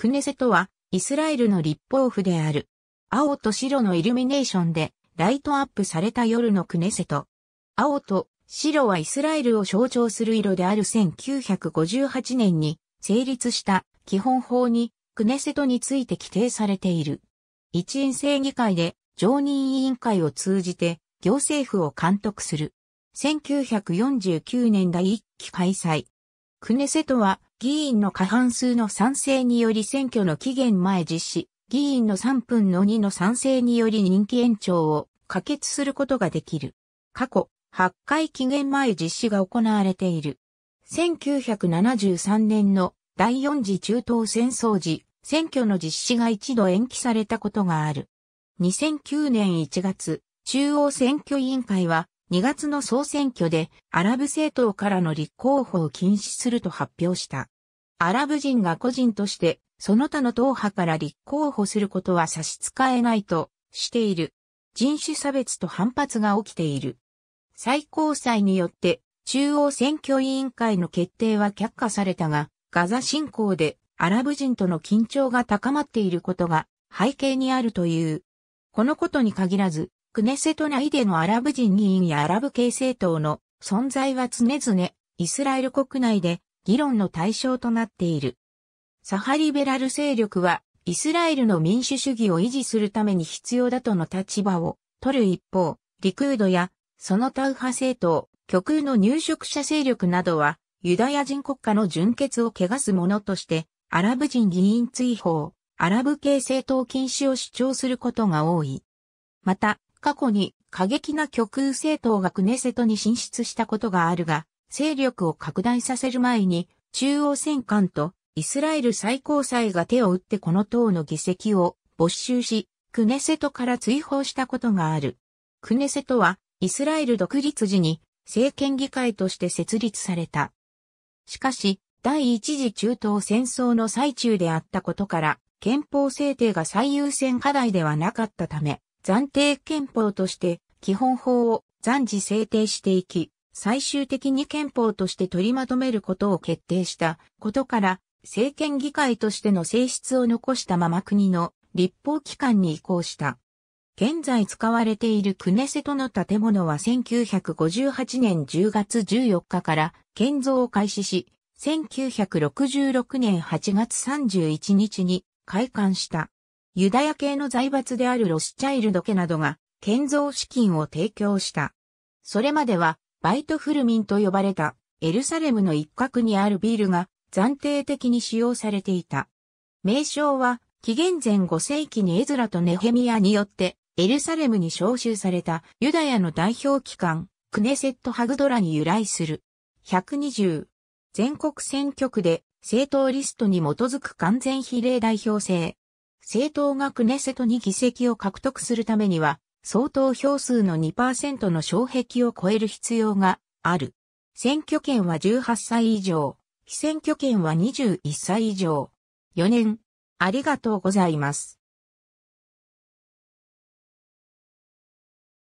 クネセトは、イスラエルの立法府である。青と白のイルミネーションで、ライトアップされた夜のクネセト。青と白はイスラエルを象徴する色である1958年に成立した基本法にクネセトについて規定されている。一院正議会で常任委員会を通じて行政府を監督する。1949年第一期開催。クネセトは議員の過半数の賛成により選挙の期限前実施、議員の3分の2の賛成により任期延長を可決することができる。過去、8回期限前実施が行われている。1973年の第4次中東戦争時、選挙の実施が一度延期されたことがある。2009年1月、中央選挙委員会は2月の総選挙でアラブ政党からの立候補を禁止すると発表した。アラブ人が個人として、その他の党派から立候補することは差し支えないとしている。人種差別と反発が起きている。最高裁によって、中央選挙委員会の決定は却下されたが、ガザ侵攻でアラブ人との緊張が高まっていることが背景にあるという。このことに限らず、クネセト内でのアラブ人議員やアラブ系政党の存在は常々イスラエル国内で議論の対象となっている。サハリベラル勢力は、イスラエルの民主主義を維持するために必要だとの立場を取る一方、リクードや、そのタウ派政党、極右の入植者勢力などは、ユダヤ人国家の純血を汚すものとして、アラブ人議員追放、アラブ系政党禁止を主張することが多い。また、過去に過激な極右政党がクネセトに進出したことがあるが、勢力を拡大させる前に、中央戦艦とイスラエル最高裁が手を打ってこの党の議席を没収し、クネセトから追放したことがある。クネセトは、イスラエル独立時に政権議会として設立された。しかし、第一次中東戦争の最中であったことから、憲法制定が最優先課題ではなかったため、暫定憲法として基本法を暫時制定していき、最終的に憲法として取りまとめることを決定したことから、政権議会としての性質を残したまま国の立法機関に移行した。現在使われているクネセトの建物は1958年10月14日から建造を開始し、1966年8月31日に開館した。ユダヤ系の財閥であるロスチャイルド家などが建造資金を提供した。それまではバイトフルミンと呼ばれたエルサレムの一角にあるビールが暫定的に使用されていた。名称は紀元前5世紀にエズラとネヘミアによってエルサレムに召集されたユダヤの代表機関クネセット・ハグドラに由来する。120全国選挙区で政党リストに基づく完全比例代表制。政党がクネセトに議席を獲得するためには相当票数の2%の障壁を超える必要がある。選挙権は18歳以上、非選挙権は21歳以上。4年、ありがとうございます。